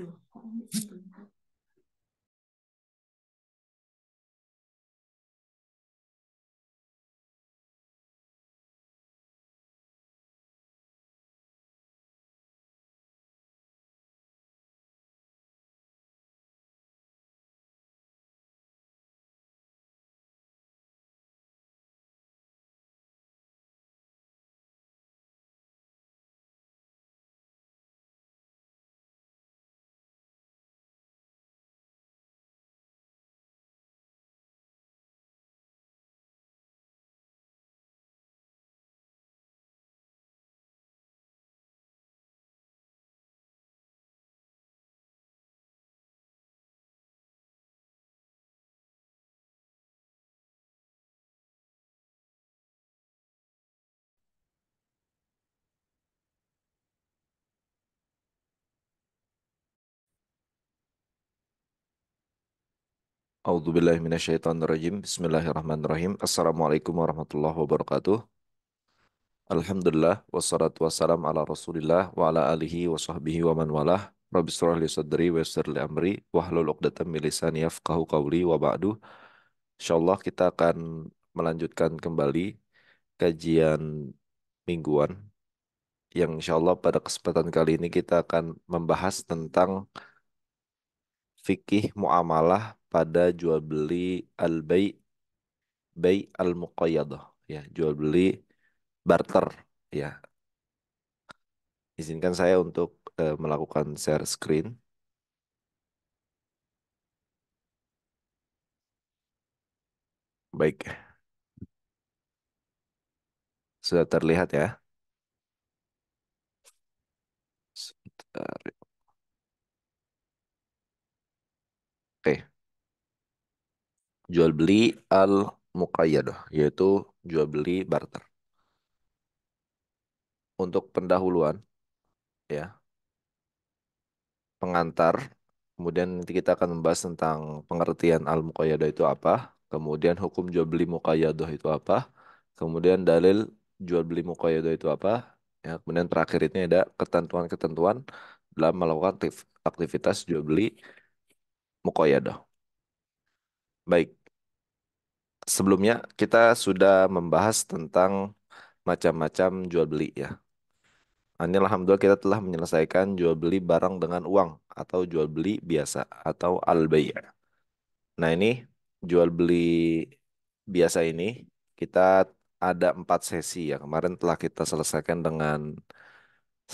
嗯，好的，明白。A'udzubillahi Bismillahirrahmanirrahim. Assalamualaikum warahmatullahi wabarakatuh. Alhamdulillah wassalatu wassalamu ala Rasulillah wa ala alihi wa sahbihi wa man walah. Rabbi surah li sadri wa yassir li amri wa hlul 'uqdatam min lisani yafqahu qawli wa ba'du. Insyaallah kita akan melanjutkan kembali kajian mingguan yang insyaallah pada kesempatan kali ini kita akan membahas tentang fikih muamalah pada jual beli al-bay bay al-muqayyadah ya, jual beli barter ya. Izinkan saya untuk uh, melakukan share screen. Baik. Sudah terlihat ya? Sebentar. jual beli al muqayyadah yaitu jual beli barter. Untuk pendahuluan ya. Pengantar, kemudian nanti kita akan membahas tentang pengertian al muqayyadah itu apa, kemudian hukum jual beli muqayyadah itu apa, kemudian dalil jual beli muqayyadah itu apa, ya kemudian terakhir ini ada ketentuan-ketentuan dalam melakukan aktivitas jual beli muqayyadah. Baik, sebelumnya kita sudah membahas tentang macam-macam jual beli ya. Nah, ini alhamdulillah kita telah menyelesaikan jual beli barang dengan uang atau jual beli biasa atau al Nah ini jual beli biasa ini kita ada empat sesi ya. Kemarin telah kita selesaikan dengan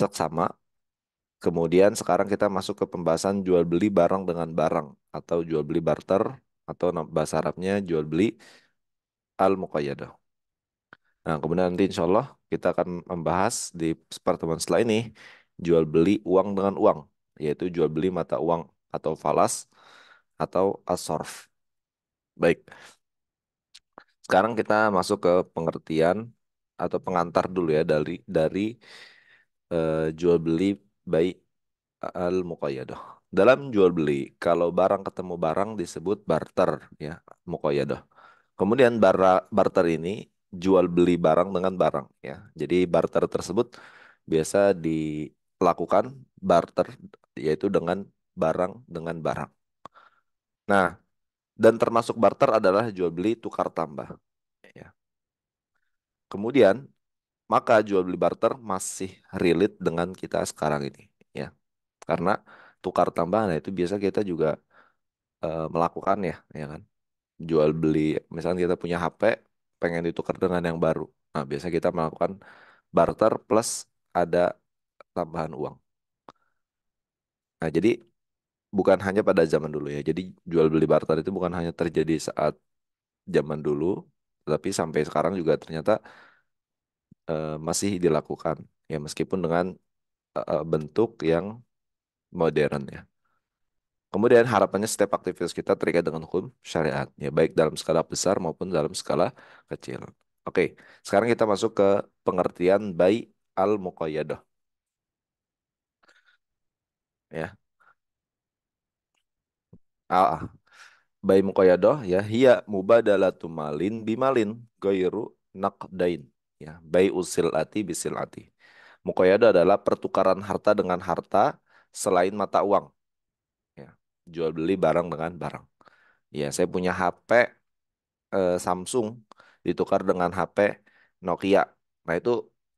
seksama. Kemudian sekarang kita masuk ke pembahasan jual beli barang dengan barang atau jual beli barter atau bahasa Arabnya jual beli al-muqayyadah. Nah, kemudian nanti insya Allah kita akan membahas di pertemuan setelah ini jual beli uang dengan uang, yaitu jual beli mata uang atau falas atau asorf. Baik. Sekarang kita masuk ke pengertian atau pengantar dulu ya dari dari uh, jual beli baik al muqayyadah. Dalam jual beli, kalau barang ketemu barang disebut barter ya, muqayyadah. Kemudian bar barter ini jual beli barang dengan barang ya. Jadi barter tersebut biasa dilakukan barter yaitu dengan barang dengan barang. Nah, dan termasuk barter adalah jual beli tukar tambah ya. Kemudian maka jual beli barter masih relate dengan kita sekarang ini ya. Karena tukar tambah nah itu biasa kita juga eh, melakukan, ya, ya kan jual beli misalnya kita punya HP pengen ditukar dengan yang baru nah biasa kita melakukan barter plus ada tambahan uang nah jadi bukan hanya pada zaman dulu ya jadi jual beli barter itu bukan hanya terjadi saat zaman dulu tapi sampai sekarang juga ternyata uh, masih dilakukan ya meskipun dengan uh, bentuk yang modern ya Kemudian harapannya setiap aktivitas kita terikat dengan hukum syariat, ya baik dalam skala besar maupun dalam skala kecil. Oke, sekarang kita masuk ke pengertian baik al-muqayyadah. Ya. Ah, ah. baik muqayyadah ya hiya mubadalatu malin bimalin gairu naqdain. Ya, baik usilati bisilati. Muqayyadah adalah pertukaran harta dengan harta selain mata uang jual beli barang dengan barang. Ya, saya punya HP eh, Samsung ditukar dengan HP Nokia. Nah, itu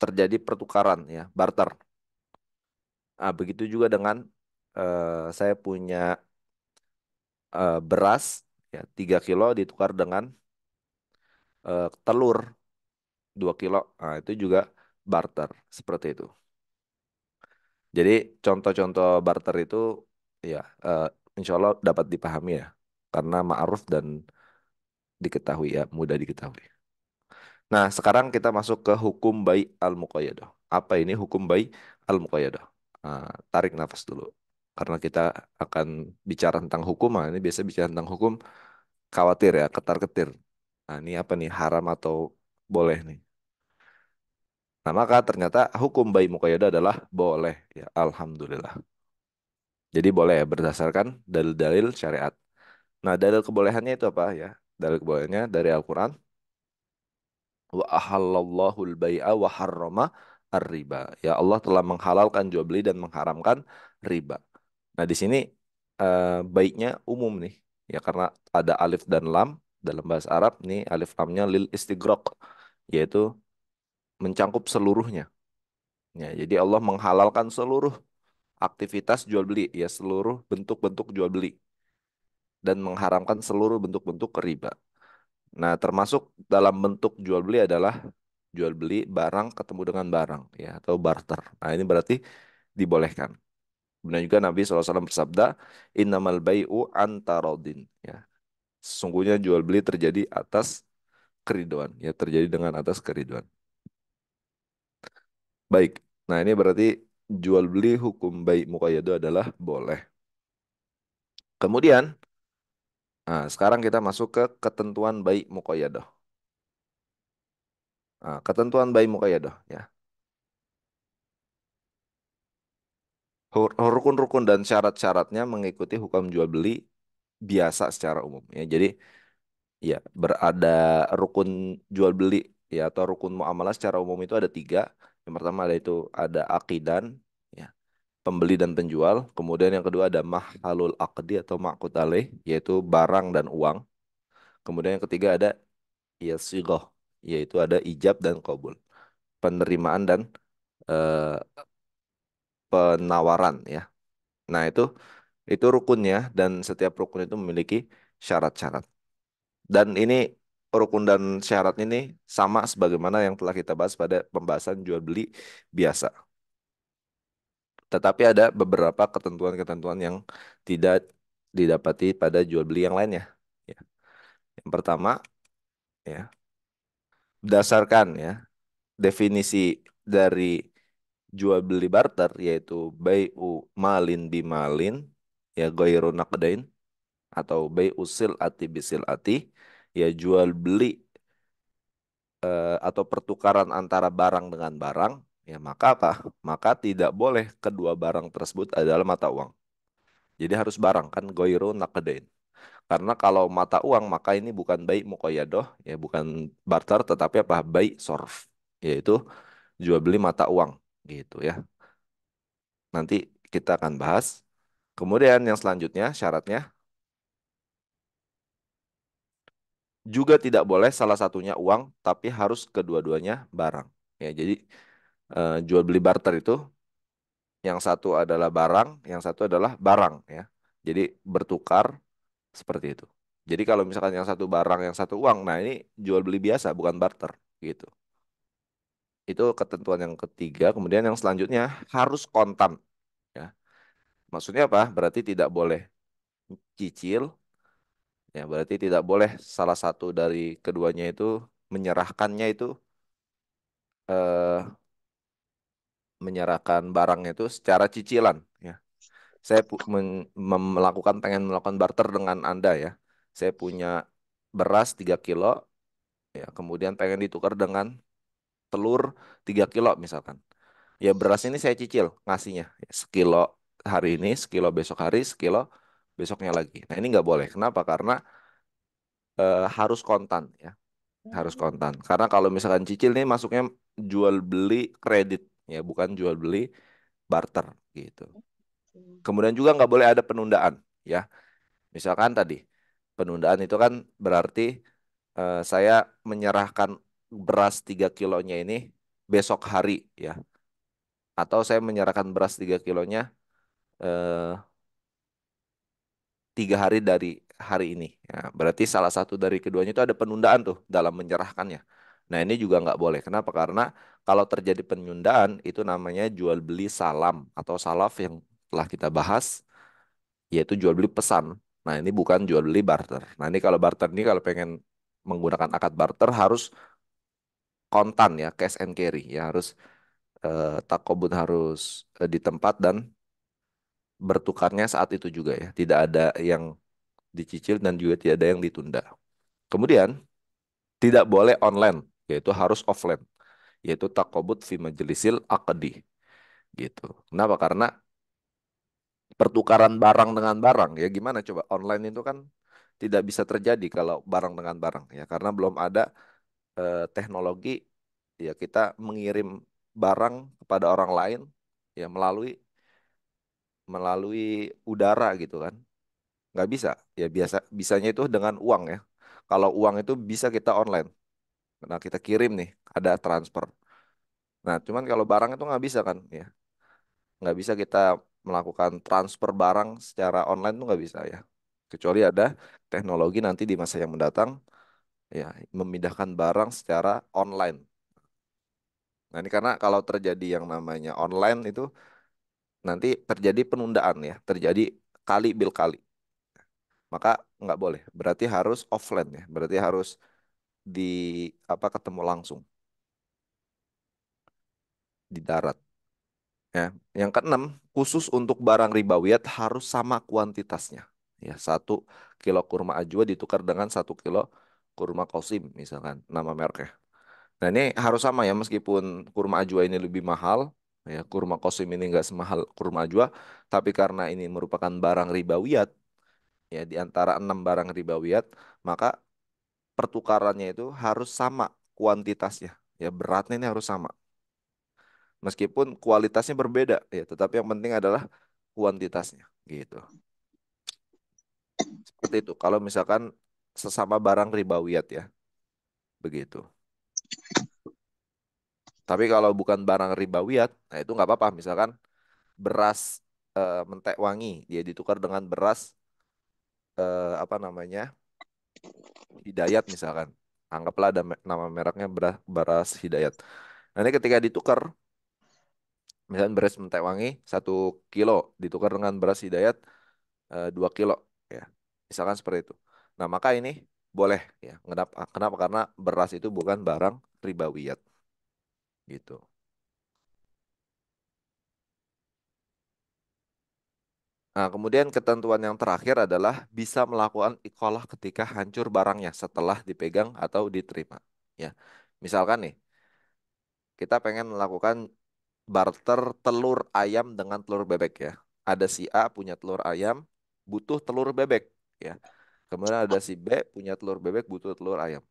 terjadi pertukaran ya, barter. Nah, begitu juga dengan eh, saya punya eh, beras ya 3 kilo ditukar dengan eh, telur 2 kilo. Nah, itu juga barter seperti itu. Jadi contoh-contoh barter itu ya eh, insya Allah dapat dipahami ya karena ma'ruf dan diketahui ya mudah diketahui nah sekarang kita masuk ke hukum bayi al muqayyadah apa ini hukum bayi al muqayyadah nah, tarik nafas dulu karena kita akan bicara tentang hukum nah, ini biasa bicara tentang hukum khawatir ya ketar ketir nah ini apa nih haram atau boleh nih Nah, maka ternyata hukum bayi Mukayyad adalah boleh. Ya, alhamdulillah. Jadi boleh berdasarkan dalil-dalil syariat. Nah, dalil kebolehannya itu apa ya? Dalil kebolehannya dari Al-Qur'an. Wa ahallallahu al-bai'a wa harrama ar-riba. Ya Allah telah menghalalkan jual beli dan mengharamkan riba. Nah, di sini uh, baiknya umum nih. Ya karena ada alif dan lam dalam bahasa Arab nih alif lamnya lil istigrok yaitu mencangkup seluruhnya. Ya, jadi Allah menghalalkan seluruh aktivitas jual beli ya seluruh bentuk-bentuk jual beli dan mengharamkan seluruh bentuk-bentuk riba. Nah, termasuk dalam bentuk jual beli adalah jual beli barang ketemu dengan barang ya atau barter. Nah, ini berarti dibolehkan. Benar juga Nabi SAW bersabda, "Innamal bai'u antarodin." Ya. Sesungguhnya jual beli terjadi atas keriduan, ya terjadi dengan atas keriduan. Baik. Nah, ini berarti jual beli hukum baik muqayyadu adalah boleh. Kemudian, nah, sekarang kita masuk ke ketentuan baik muqayyadah. Nah, ketentuan baik muqayyadah ya. Rukun-rukun dan syarat-syaratnya mengikuti hukum jual beli biasa secara umum ya. Jadi ya berada rukun jual beli ya atau rukun muamalah secara umum itu ada tiga yang pertama ada itu ada akidan, ya, pembeli dan penjual. Kemudian yang kedua ada mahalul akdi atau makutale, yaitu barang dan uang. Kemudian yang ketiga ada yasigoh, yaitu ada ijab dan kabul, penerimaan dan eh, penawaran, ya. Nah itu itu rukunnya dan setiap rukun itu memiliki syarat-syarat. Dan ini rukun dan syarat ini sama sebagaimana yang telah kita bahas pada pembahasan jual beli biasa. Tetapi ada beberapa ketentuan-ketentuan yang tidak didapati pada jual beli yang lainnya. Ya. Yang pertama, ya, berdasarkan ya definisi dari jual beli barter yaitu bayu malin bimalin ya goiru atau bayu sil ati bisil ati ya jual beli eh, atau pertukaran antara barang dengan barang, ya maka apa? Maka tidak boleh kedua barang tersebut adalah mata uang. Jadi harus barang kan goiro nakedain. Karena kalau mata uang maka ini bukan baik mukoyado, ya bukan barter tetapi apa? Baik sorf, yaitu jual beli mata uang gitu ya. Nanti kita akan bahas. Kemudian yang selanjutnya syaratnya Juga tidak boleh salah satunya uang, tapi harus kedua-duanya barang. Ya, jadi uh, jual beli barter itu yang satu adalah barang, yang satu adalah barang ya. Jadi bertukar seperti itu. Jadi kalau misalkan yang satu barang, yang satu uang, nah ini jual beli biasa bukan barter gitu. Itu ketentuan yang ketiga, kemudian yang selanjutnya harus kontan. Ya. Maksudnya apa? Berarti tidak boleh cicil Ya, berarti tidak boleh salah satu dari keduanya itu menyerahkannya itu eh, menyerahkan barangnya itu secara cicilan. Ya, saya melakukan pengen melakukan barter dengan anda ya. Saya punya beras 3 kilo, ya kemudian pengen ditukar dengan telur 3 kilo misalkan. Ya beras ini saya cicil ngasihnya ya. sekilo hari ini, sekilo besok hari, sekilo besoknya lagi. Nah ini nggak boleh. Kenapa? Karena e, harus kontan ya, harus hmm. kontan. Karena kalau misalkan cicil nih masuknya jual beli kredit ya, bukan jual beli barter gitu. Kemudian juga nggak boleh ada penundaan ya. Misalkan tadi penundaan itu kan berarti e, saya menyerahkan beras 3 kilonya ini besok hari ya. Atau saya menyerahkan beras 3 kilonya eh, tiga hari dari hari ini. Ya, berarti salah satu dari keduanya itu ada penundaan tuh dalam menyerahkannya. Nah ini juga nggak boleh. Kenapa? Karena kalau terjadi penundaan itu namanya jual beli salam atau salaf yang telah kita bahas, yaitu jual beli pesan. Nah ini bukan jual beli barter. Nah ini kalau barter ini kalau pengen menggunakan akad barter harus kontan ya, cash and carry ya harus eh, takobun harus eh, di tempat dan bertukarnya saat itu juga ya. Tidak ada yang dicicil dan juga tidak ada yang ditunda. Kemudian tidak boleh online, yaitu harus offline, yaitu takobut fi majlisil akadi, gitu. Kenapa? Karena pertukaran barang dengan barang ya gimana coba online itu kan tidak bisa terjadi kalau barang dengan barang ya karena belum ada eh, teknologi ya kita mengirim barang kepada orang lain ya melalui melalui udara gitu kan nggak bisa ya biasa bisanya itu dengan uang ya kalau uang itu bisa kita online nah kita kirim nih ada transfer nah cuman kalau barang itu nggak bisa kan ya nggak bisa kita melakukan transfer barang secara online tuh nggak bisa ya kecuali ada teknologi nanti di masa yang mendatang ya memindahkan barang secara online nah ini karena kalau terjadi yang namanya online itu nanti terjadi penundaan ya, terjadi kali bil kali. Maka nggak boleh. Berarti harus offline ya. Berarti harus di apa ketemu langsung di darat. Ya, yang keenam, khusus untuk barang ribawiat harus sama kuantitasnya. Ya, satu kilo kurma ajwa ditukar dengan satu kilo kurma kosim misalkan nama mereknya. Nah ini harus sama ya meskipun kurma ajwa ini lebih mahal, ya kurma kosim ini nggak semahal kurma jual, tapi karena ini merupakan barang ribawiyat ya di antara enam barang ribawiyat maka pertukarannya itu harus sama kuantitasnya ya beratnya ini harus sama meskipun kualitasnya berbeda ya tetapi yang penting adalah kuantitasnya gitu seperti itu kalau misalkan sesama barang ribawiyat ya begitu tapi kalau bukan barang ribawiat, nah itu nggak apa-apa. Misalkan beras e, mentek wangi, dia ditukar dengan beras e, apa namanya hidayat misalkan. Anggaplah ada nama mereknya beras, beras hidayat. Nanti ketika ditukar, misalkan beras mentek wangi satu kilo ditukar dengan beras hidayat eh, dua kilo ya misalkan seperti itu nah maka ini boleh ya kenapa kenapa karena beras itu bukan barang ribawiat gitu. Nah, kemudian ketentuan yang terakhir adalah bisa melakukan ikolah ketika hancur barangnya setelah dipegang atau diterima. Ya, misalkan nih, kita pengen melakukan barter telur ayam dengan telur bebek ya. Ada si A punya telur ayam, butuh telur bebek ya. Kemudian ada si B punya telur bebek, butuh telur ayam.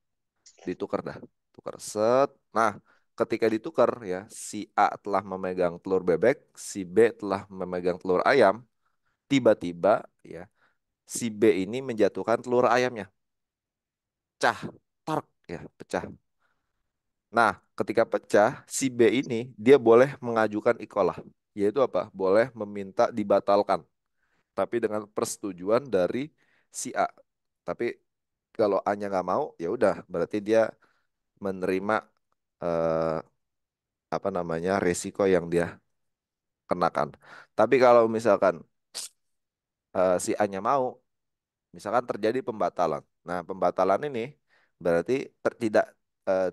Ditukar dah, tukar set. Nah, ketika ditukar ya si A telah memegang telur bebek, si B telah memegang telur ayam, tiba-tiba ya si B ini menjatuhkan telur ayamnya. Cah, tark ya, pecah. Nah, ketika pecah, si B ini dia boleh mengajukan ikolah, yaitu apa? Boleh meminta dibatalkan. Tapi dengan persetujuan dari si A. Tapi kalau A-nya nggak mau, ya udah berarti dia menerima eh, apa namanya risiko yang dia kenakan. Tapi kalau misalkan eh, si A-nya mau, misalkan terjadi pembatalan. Nah, pembatalan ini berarti ter tidak eh,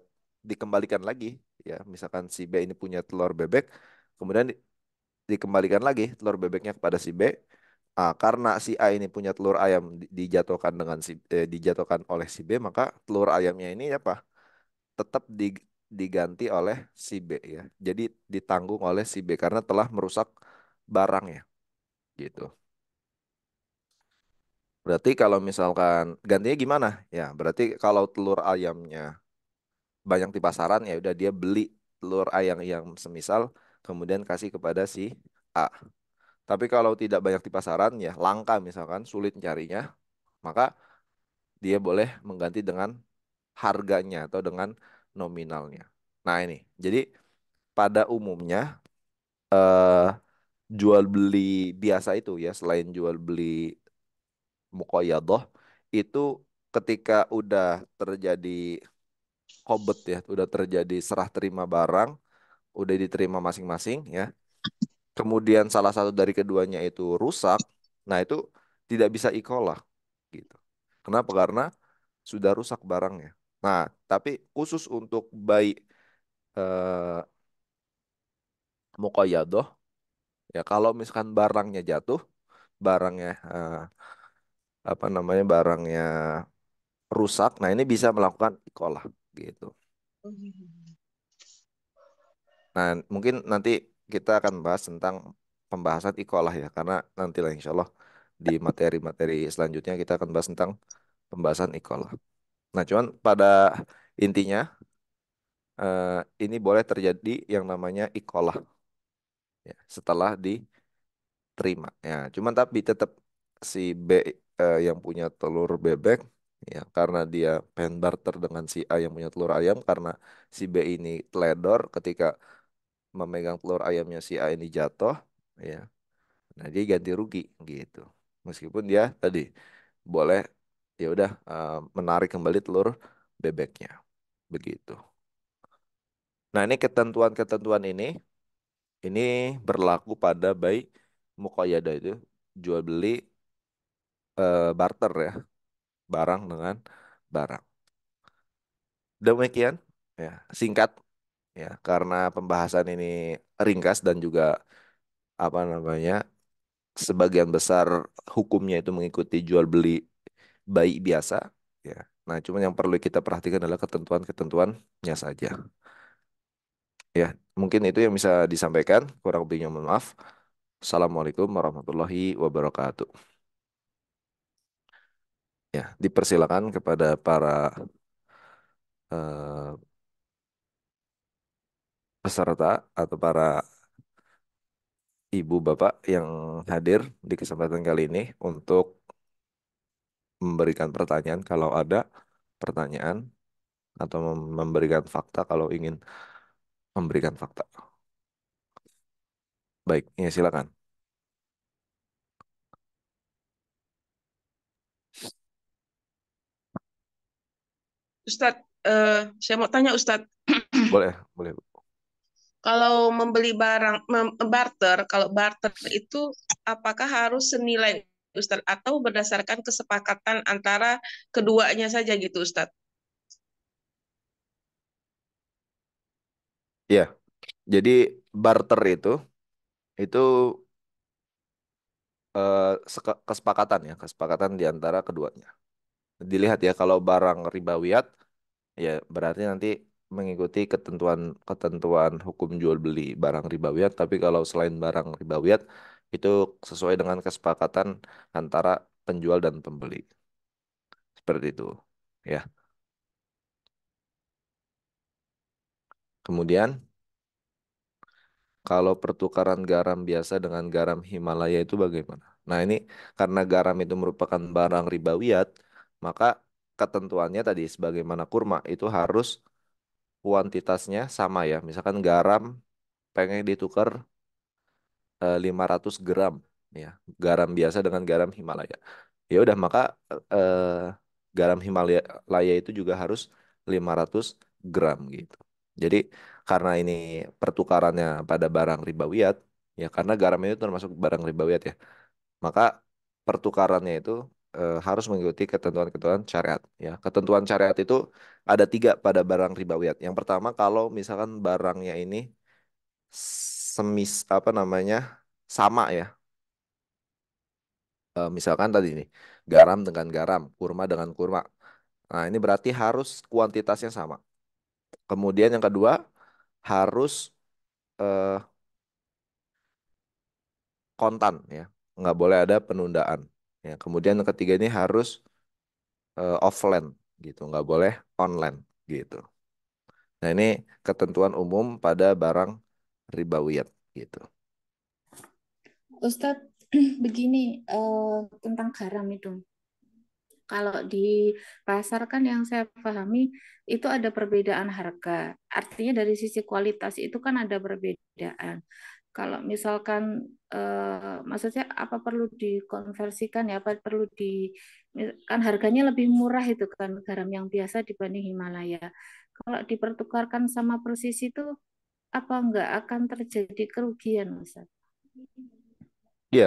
dikembalikan lagi ya. Misalkan si B ini punya telur bebek, kemudian di dikembalikan lagi telur bebeknya kepada si B. Ah, karena si A ini punya telur ayam dijatuhkan dengan si eh, dijatuhkan oleh si B maka telur ayamnya ini apa tetap di, diganti oleh si B ya. Jadi ditanggung oleh si B karena telah merusak barangnya. Gitu. Berarti kalau misalkan gantinya gimana? Ya, berarti kalau telur ayamnya banyak di pasaran ya udah dia beli telur ayam yang semisal kemudian kasih kepada si A. Tapi kalau tidak banyak di pasaran ya langka misalkan sulit carinya, maka dia boleh mengganti dengan harganya atau dengan nominalnya. Nah ini, jadi pada umumnya eh, jual beli biasa itu ya, selain jual beli mukoyadoh, itu ketika udah terjadi kobet ya, udah terjadi serah terima barang, udah diterima masing-masing ya. Kemudian salah satu dari keduanya itu rusak, nah itu tidak bisa ikolah gitu. Kenapa? Karena sudah rusak barangnya. Nah, tapi khusus untuk bayi eh, mukoyadoh, ya kalau misalkan barangnya jatuh, barangnya eh, apa namanya barangnya rusak, nah ini bisa melakukan ikolah gitu. Nah, mungkin nanti kita akan bahas tentang pembahasan ikolah ya, karena nanti lah insya Allah di materi-materi selanjutnya kita akan bahas tentang pembahasan ikolah. Nah, cuman pada intinya eh, ini boleh terjadi yang namanya ikolah ya, setelah diterima. Ya, cuman tapi tetap si B eh, yang punya telur bebek ya karena dia pengen barter dengan si A yang punya telur ayam karena si B ini teledor ketika memegang telur ayamnya si A ini jatuh ya nah dia ganti rugi gitu meskipun dia tadi boleh ya udah uh, menarik kembali telur bebeknya begitu. Nah ini ketentuan-ketentuan ini ini berlaku pada baik mukoyada itu jual beli uh, barter ya barang dengan barang. Demikian ya singkat ya karena pembahasan ini ringkas dan juga apa namanya sebagian besar hukumnya itu mengikuti jual beli bayi biasa ya. Nah, cuman yang perlu kita perhatikan adalah ketentuan-ketentuannya saja. Ya, mungkin itu yang bisa disampaikan. Kurang lebihnya mohon maaf. Assalamualaikum warahmatullahi wabarakatuh. Ya, dipersilakan kepada para uh, peserta atau para ibu bapak yang hadir di kesempatan kali ini untuk memberikan pertanyaan kalau ada pertanyaan atau memberikan fakta kalau ingin memberikan fakta. Baik, ya silakan. Ustadz, uh, saya mau tanya Ustadz. Boleh, boleh. Kalau membeli barang, barter, kalau barter itu apakah harus senilai Ustaz atau berdasarkan kesepakatan antara keduanya saja gitu Ustaz? Ya. Jadi barter itu itu eh, kesepakatan ya, kesepakatan di antara keduanya. Dilihat ya kalau barang ribawiat ya berarti nanti mengikuti ketentuan ketentuan hukum jual beli barang ribawiat tapi kalau selain barang ribawiat itu sesuai dengan kesepakatan antara penjual dan pembeli. Seperti itu, ya. Kemudian kalau pertukaran garam biasa dengan garam Himalaya itu bagaimana? Nah, ini karena garam itu merupakan barang ribawiat, maka ketentuannya tadi sebagaimana kurma itu harus kuantitasnya sama ya. Misalkan garam pengen ditukar 500 eh, gram ya garam biasa dengan garam Himalaya ya udah maka eh, garam Himalaya itu juga harus 500 gram gitu jadi karena ini pertukarannya pada barang ribawiat ya karena garam itu termasuk barang ribawiat ya maka pertukarannya itu eh, harus mengikuti ketentuan-ketentuan syariat ya ketentuan syariat itu ada tiga pada barang ribawiat yang pertama kalau misalkan barangnya ini semis apa namanya sama ya. E, misalkan tadi ini garam dengan garam, kurma dengan kurma. Nah ini berarti harus kuantitasnya sama. Kemudian yang kedua harus e, kontan ya, nggak boleh ada penundaan. Ya, kemudian yang ketiga ini harus e, offline gitu, nggak boleh online gitu. Nah ini ketentuan umum pada barang ribawiyat gitu. Ustadz, begini uh, tentang garam itu. Kalau di pasar kan yang saya pahami itu ada perbedaan harga. Artinya dari sisi kualitas itu kan ada perbedaan. Kalau misalkan eh, maksudnya apa perlu dikonversikan ya apa perlu di kan harganya lebih murah itu kan garam yang biasa dibanding Himalaya. Kalau dipertukarkan sama persis itu apa enggak akan terjadi kerugian Ustaz? Iya.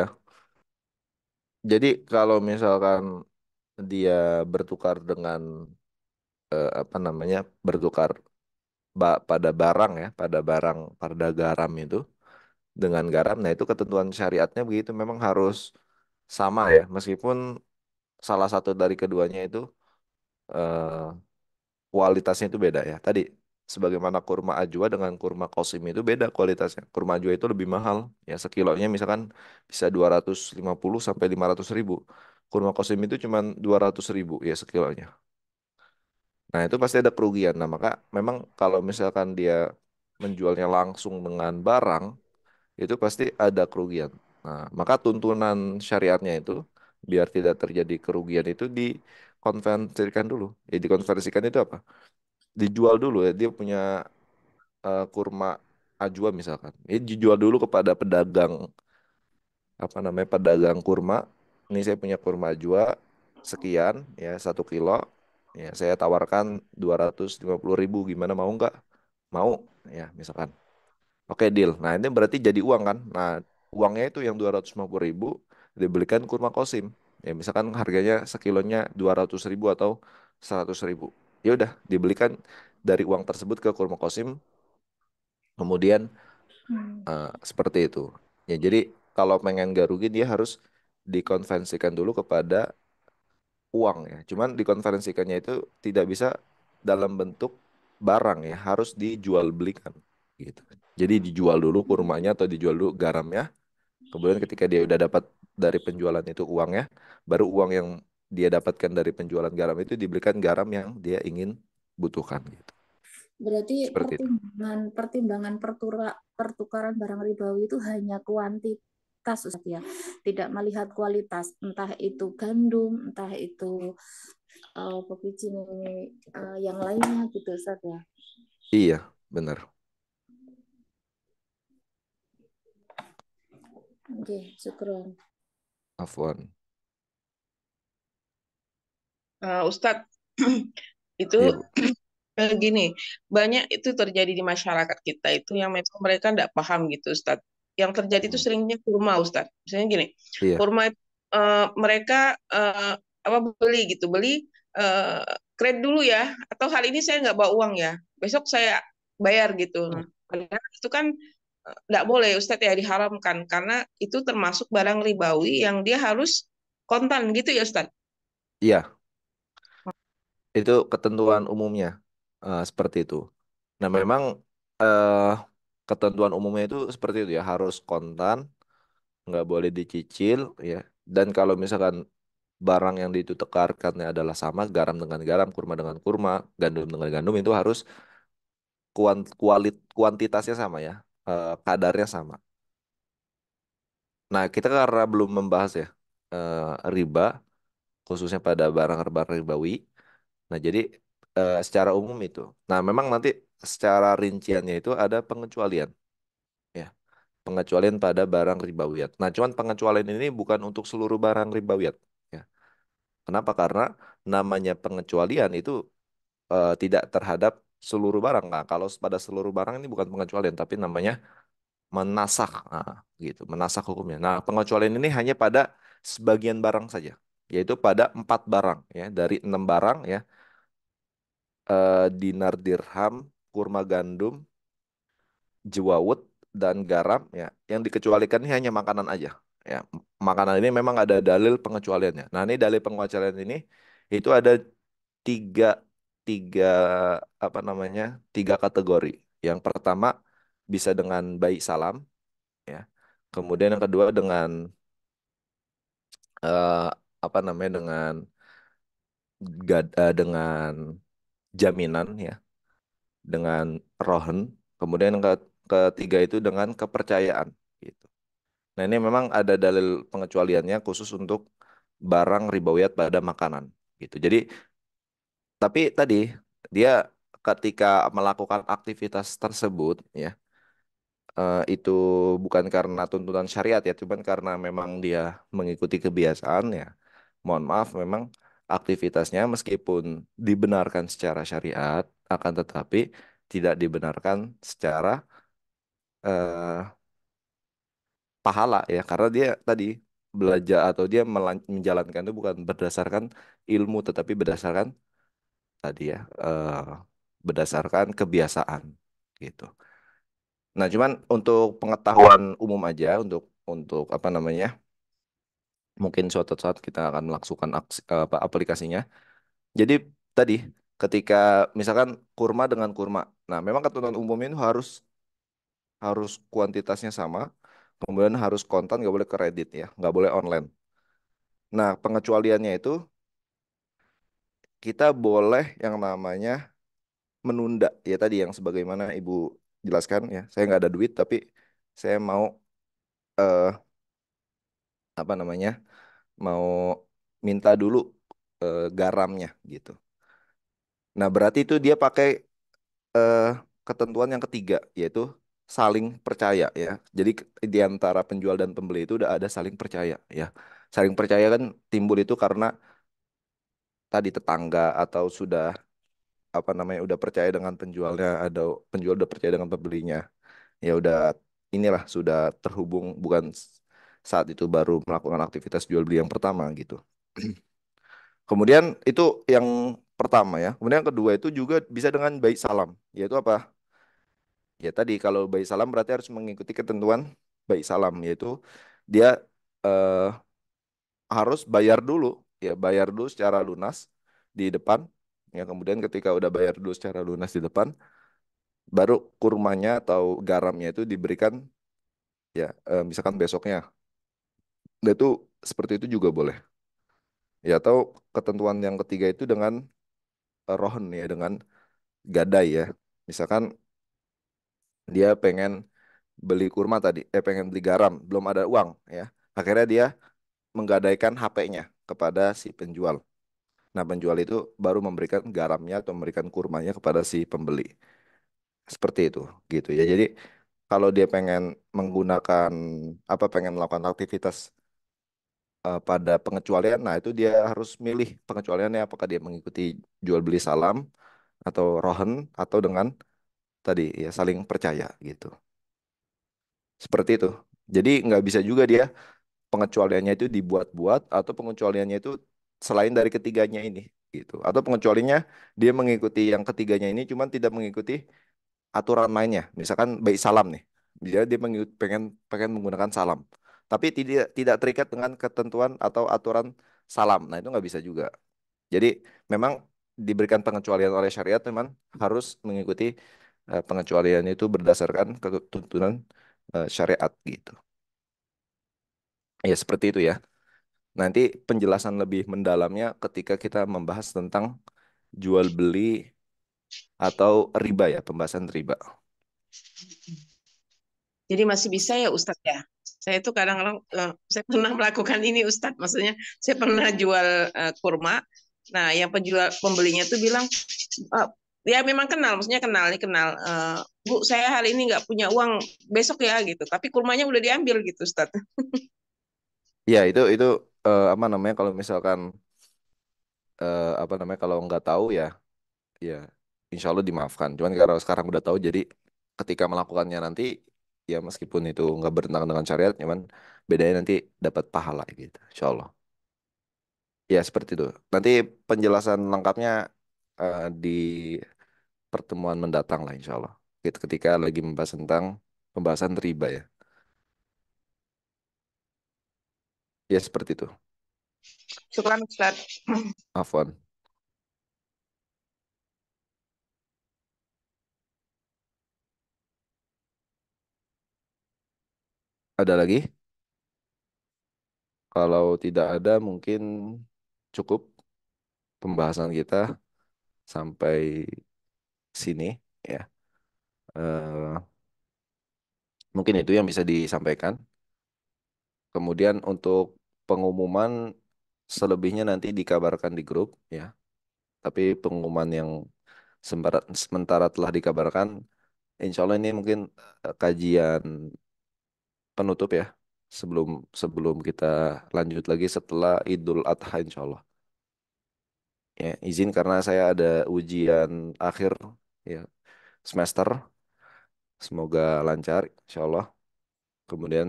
Jadi kalau misalkan dia bertukar dengan eh, apa namanya? bertukar ba pada barang ya, pada barang pada garam itu dengan garam. Nah, itu ketentuan syariatnya begitu memang harus sama ya, meskipun salah satu dari keduanya itu eh, kualitasnya itu beda ya. Tadi sebagaimana kurma ajwa dengan kurma kosim itu beda kualitasnya. Kurma ajwa itu lebih mahal, ya sekilonya misalkan bisa 250 sampai 500 ribu. Kurma kosim itu cuma 200 ribu ya sekilonya. Nah itu pasti ada kerugian. Nah maka memang kalau misalkan dia menjualnya langsung dengan barang, itu pasti ada kerugian. Nah maka tuntunan syariatnya itu biar tidak terjadi kerugian itu dikonversikan dulu. Ya dikonversikan itu apa? dijual dulu ya dia punya uh, kurma ajwa misalkan ini dijual dulu kepada pedagang apa namanya pedagang kurma ini saya punya kurma ajwa sekian ya satu kilo ya saya tawarkan dua ratus lima puluh ribu gimana mau nggak mau ya misalkan oke deal nah ini berarti jadi uang kan nah uangnya itu yang dua ratus lima puluh ribu dibelikan kurma kosim ya misalkan harganya sekilonya dua ratus ribu atau seratus ribu ya udah dibelikan dari uang tersebut ke kurma kosim kemudian hmm. uh, seperti itu ya jadi kalau pengen gak rugi dia harus dikonvensikan dulu kepada uang ya cuman dikonvensikannya itu tidak bisa dalam bentuk barang ya harus dijual belikan gitu jadi dijual dulu kurmanya atau dijual dulu garamnya kemudian ketika dia udah dapat dari penjualan itu uangnya baru uang yang dia dapatkan dari penjualan garam itu diberikan garam yang dia ingin butuhkan gitu. Berarti Seperti pertimbangan itu. pertimbangan pertura, pertukaran barang ribawi itu hanya kuantitas Ustaz ya. Tidak melihat kualitas, entah itu gandum, entah itu uh, pepicin uh, yang lainnya gitu Ustaz ya. Iya, benar. Oke, okay, syukur. Afwan uh, Ustadz itu ya. gini banyak itu terjadi di masyarakat kita itu yang memang mereka tidak paham gitu Ustadz yang terjadi itu hmm. seringnya kurma Ustadz misalnya gini ya. kurma uh, mereka uh, apa beli gitu beli uh, kredit dulu ya atau hari ini saya nggak bawa uang ya besok saya bayar gitu Karena hmm. itu kan tidak boleh Ustadz ya diharamkan karena itu termasuk barang ribawi yang dia harus kontan gitu ya Ustadz iya itu ketentuan umumnya uh, seperti itu. Nah, memang uh, ketentuan umumnya itu seperti itu ya, harus kontan, nggak boleh dicicil ya. Dan kalau misalkan barang yang ditukarkannya adalah sama, garam dengan garam, kurma dengan kurma, gandum dengan gandum itu harus kuant kualit kuantitasnya sama ya, uh, kadarnya sama. Nah, kita karena belum membahas ya uh, riba khususnya pada barang-barang ribawi. Nah, jadi eh, secara umum itu. Nah, memang nanti secara rinciannya itu ada pengecualian. Ya. Pengecualian pada barang ribawiat. Nah, cuman pengecualian ini bukan untuk seluruh barang ribawiat, ya. Kenapa? Karena namanya pengecualian itu eh, tidak terhadap seluruh barang. Nah, kalau pada seluruh barang ini bukan pengecualian tapi namanya menasak nah, gitu, menasak hukumnya. Nah, pengecualian ini hanya pada sebagian barang saja, yaitu pada empat barang ya, dari enam barang ya uh, dinar dirham, kurma gandum, jewawut dan garam ya. Yang dikecualikan ini hanya makanan aja ya. Makanan ini memang ada dalil pengecualiannya. Nah, ini dalil pengecualian ini itu ada tiga tiga apa namanya? tiga kategori. Yang pertama bisa dengan baik salam ya. Kemudian yang kedua dengan uh, apa namanya dengan eh, dengan jaminan ya dengan rohan kemudian yang ketiga itu dengan kepercayaan gitu nah ini memang ada dalil pengecualiannya khusus untuk barang ribawiat pada makanan gitu jadi tapi tadi dia ketika melakukan aktivitas tersebut ya eh, itu bukan karena tuntutan syariat ya, cuman karena memang dia mengikuti kebiasaan ya. Mohon maaf, memang aktivitasnya meskipun dibenarkan secara syariat akan tetapi tidak dibenarkan secara uh, pahala ya karena dia tadi belajar atau dia menjalankan itu bukan berdasarkan ilmu tetapi berdasarkan tadi ya uh, berdasarkan kebiasaan gitu. Nah, cuman untuk pengetahuan umum aja untuk untuk apa namanya? Mungkin suatu saat kita akan melaksukan aksi, apa aplikasinya. Jadi tadi ketika misalkan kurma dengan kurma. Nah, memang ketentuan umum ini harus harus kuantitasnya sama, kemudian harus kontan, nggak boleh kredit ya, nggak boleh online. Nah, pengecualiannya itu kita boleh yang namanya menunda ya tadi yang sebagaimana ibu jelaskan ya saya nggak ada duit tapi saya mau uh, apa namanya mau minta dulu e, garamnya gitu. Nah berarti itu dia pakai e, ketentuan yang ketiga yaitu saling percaya ya. Jadi di antara penjual dan pembeli itu udah ada saling percaya ya. Saling percaya kan timbul itu karena tadi tetangga atau sudah apa namanya udah percaya dengan penjualnya atau penjual udah percaya dengan pembelinya ya udah inilah sudah terhubung bukan saat itu baru melakukan aktivitas jual beli yang pertama gitu. Kemudian itu yang pertama ya. Kemudian yang kedua itu juga bisa dengan baik salam, yaitu apa? Ya tadi kalau baik salam berarti harus mengikuti ketentuan baik salam yaitu dia eh, harus bayar dulu ya bayar dulu secara lunas di depan ya kemudian ketika udah bayar dulu secara lunas di depan baru kurmanya atau garamnya itu diberikan ya eh, misalkan besoknya Nah itu seperti itu juga boleh. Ya atau ketentuan yang ketiga itu dengan uh, ya dengan gadai ya. Misalkan dia pengen beli kurma tadi, eh pengen beli garam, belum ada uang ya. Akhirnya dia menggadaikan HP-nya kepada si penjual. Nah, penjual itu baru memberikan garamnya atau memberikan kurmanya kepada si pembeli. Seperti itu, gitu ya. Jadi kalau dia pengen menggunakan apa pengen melakukan aktivitas uh, pada pengecualian, nah itu dia harus milih pengecualiannya apakah dia mengikuti jual beli salam atau rohan atau dengan tadi ya saling percaya gitu. Seperti itu. Jadi nggak bisa juga dia pengecualiannya itu dibuat-buat atau pengecualiannya itu selain dari ketiganya ini gitu. Atau pengecualiannya dia mengikuti yang ketiganya ini cuman tidak mengikuti aturan mainnya. Misalkan baik salam nih. Dia dia pengen pengen menggunakan salam tapi tidak tidak terikat dengan ketentuan atau aturan salam. Nah itu nggak bisa juga. Jadi memang diberikan pengecualian oleh syariat memang harus mengikuti eh, pengecualian itu berdasarkan ketentuan eh, syariat gitu. Ya seperti itu ya. Nanti penjelasan lebih mendalamnya ketika kita membahas tentang jual beli atau riba ya pembahasan riba. Jadi masih bisa ya Ustadz ya? saya itu kadang-kadang eh, saya pernah melakukan ini Ustadz maksudnya saya pernah jual eh, kurma nah yang penjual pembelinya itu bilang eh, ya memang kenal maksudnya kenal nih kenal bu saya hari ini nggak punya uang besok ya gitu tapi kurmanya udah diambil gitu ustadz ya itu itu uh, apa namanya kalau misalkan uh, apa namanya kalau nggak tahu ya ya insya Allah dimaafkan cuman karena sekarang udah tahu jadi ketika melakukannya nanti ya meskipun itu nggak bertentangan dengan syariat cuman bedanya nanti dapat pahala gitu insya Allah ya seperti itu nanti penjelasan lengkapnya uh, di pertemuan mendatang lah insya Allah gitu, ketika lagi membahas tentang pembahasan riba ya ya seperti itu Terima Ustaz Ada lagi? Kalau tidak ada, mungkin cukup pembahasan kita sampai sini ya. Uh, mungkin itu yang bisa disampaikan. Kemudian untuk pengumuman selebihnya nanti dikabarkan di grup ya. Tapi pengumuman yang sementara telah dikabarkan, insya Allah ini mungkin eh, kajian penutup ya sebelum sebelum kita lanjut lagi setelah Idul Adha insya Allah. Ya, izin karena saya ada ujian akhir ya semester. Semoga lancar insya Allah. Kemudian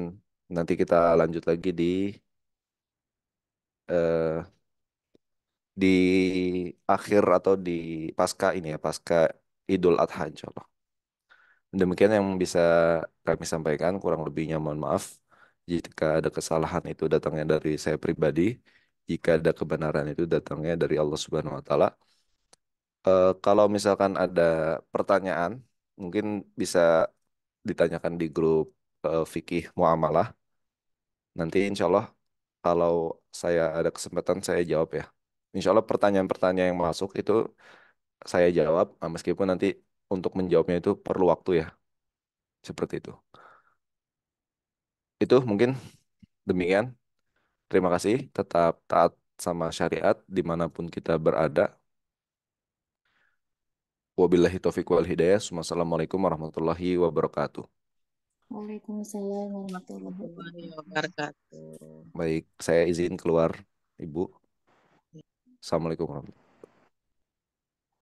nanti kita lanjut lagi di eh, di akhir atau di pasca ini ya, pasca Idul Adha insya Allah. Demikian yang bisa kami sampaikan, kurang lebihnya mohon maaf jika ada kesalahan itu datangnya dari saya pribadi, jika ada kebenaran itu datangnya dari Allah Subhanahu wa taala. E, kalau misalkan ada pertanyaan, mungkin bisa ditanyakan di grup e, fikih muamalah. Nanti insya Allah kalau saya ada kesempatan saya jawab ya. Insya Allah pertanyaan-pertanyaan yang masuk itu saya jawab, eh, meskipun nanti untuk menjawabnya itu perlu waktu ya. Seperti itu. Itu mungkin demikian. Terima kasih. Tetap taat sama syariat dimanapun kita berada. Wabillahi taufiq wal hidayah. Wassalamualaikum warahmatullahi wabarakatuh. Waalaikumsalam warahmatullahi wabarakatuh. Baik, saya izin keluar, Ibu. Assalamualaikum warahmatullahi wabarakatuh.